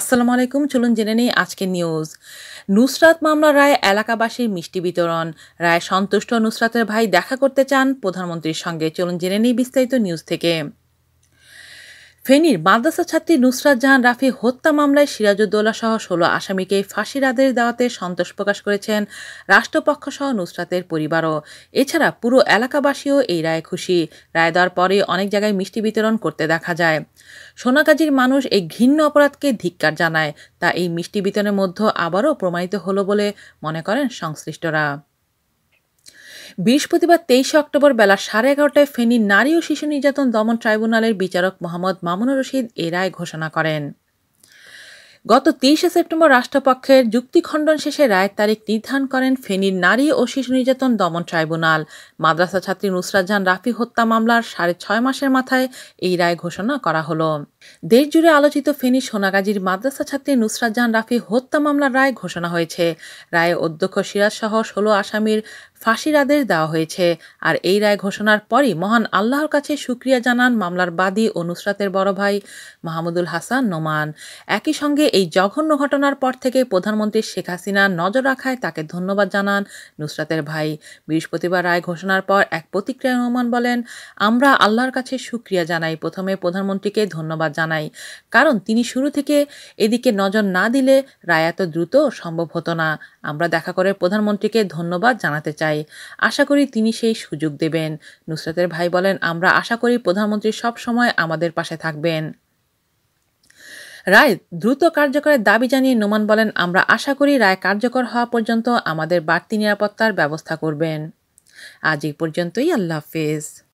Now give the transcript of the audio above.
আসসালামু আলাইকুম চলুন জেনে নেই আজকের নিউজ নুসরাত মামলা রায় এলাকাবাসীর মিষ্টি বিতরণ রায় সন্তুষ্ট নুসরাতের ভাই দেখা করতে চান প্রধানমন্ত্রীর সঙ্গে চলুন জেনে নেই বিস্তারিত নিউজ থেকে ফেনীর মাদ্রাসা ছাত্রী নুসরাত জাহান রাফি হত্যা মামলায় সিরাজউদ্দৌলা সহ ষোলো আসামিকে ফাঁসির আদেশ দেওয়াতে সন্তোষ প্রকাশ করেছেন রাষ্ট্রপক্ষ সহ নুসরাতের পরিবারও এছাড়া পুরো এলাকাবাসীও এই রায়ে খুশি রায় দেওয়ার পরে অনেক জায়গায় মিষ্টি বিতরণ করতে দেখা যায় সোনাগাজীর মানুষ এই ঘৃণ্য অপরাধকে ধিক্কার জানায় তা এই মিষ্টি বিতরণের মধ্যে আবারও প্রমাণিত হলো বলে মনে করেন সংশ্লিষ্টরা বৃহস্পতিবার তেইশে অক্টোবর বেলা সাড়ে এগারোটায় ফেনী নারী ও শিশু নির্যাতন দমন ট্রাইব্যুনালের বিচারক মোহাম্মদ মামুনুর রশিদ এ রায় ঘোষণা করেন গত তেইশে সেপ্টেম্বর রাষ্ট্রপক্ষের যুক্তিখণ্ডন শেষে রায়ের তারিখ নির্ধারণ করেন ফেনীর নারী ও শিশু নির্যাতন দমন ট্রাইব্যুনাল মাদ্রাসা ছাত্রী নুসরাত রাফি হত্যা মামলার সাড়ে ছয় মাসের মাথায় এই রায় ঘোষণা করা হল দেশজুড়ে আলোচিত ফেনী সোনাগাজীর মাদ্রাসা ছাত্রী নুসরাত রাফি হত্যা মামলার রায় ঘোষণা হয়েছে রায়ে অধ্যক্ষ সিরাজ সহ ষোলো আসামির ফাঁসির আদেশ দেওয়া হয়েছে আর এই রায় ঘোষণার পরই মহান আল্লাহর কাছে সুক্রিয়া জানান মামলার বাদী ও নুসরাতের বড় ভাই মাহমুদুল হাসান নোমান একই সঙ্গে এই জঘন্য ঘটনার পর থেকে প্রধানমন্ত্রী শেখ হাসিনা নজর রাখায় তাকে ধন্যবাদ জানান নুসরাতের ভাই বৃহস্পতিবার রায় ঘোষণার পর এক প্রতিক্রিয়া নোমান বলেন আমরা আল্লাহর কাছে সুক্রিয়া জানাই প্রথমে প্রধানমন্ত্রীকে ধন্যবাদ জানাই কারণ তিনি শুরু থেকে এদিকে নজর না দিলে রায় এত দ্রুত সম্ভব হতো না আমরা দেখা করে প্রধানমন্ত্রীকে ধন্যবাদ জানাতে চাই চাই আশা করি তিনি সেই সুযোগ দেবেন নুসরাতের ভাই বলেন আমরা আশা করি প্রধানমন্ত্রী সব সময় আমাদের পাশে থাকবেন রায় দ্রুত কার্যকরের দাবি জানিয়ে নোমান বলেন আমরা আশা করি রায় কার্যকর হওয়া পর্যন্ত আমাদের বাড়তি নিরাপত্তার ব্যবস্থা করবেন আজ এই পর্যন্তই আল্লাহ হাফেজ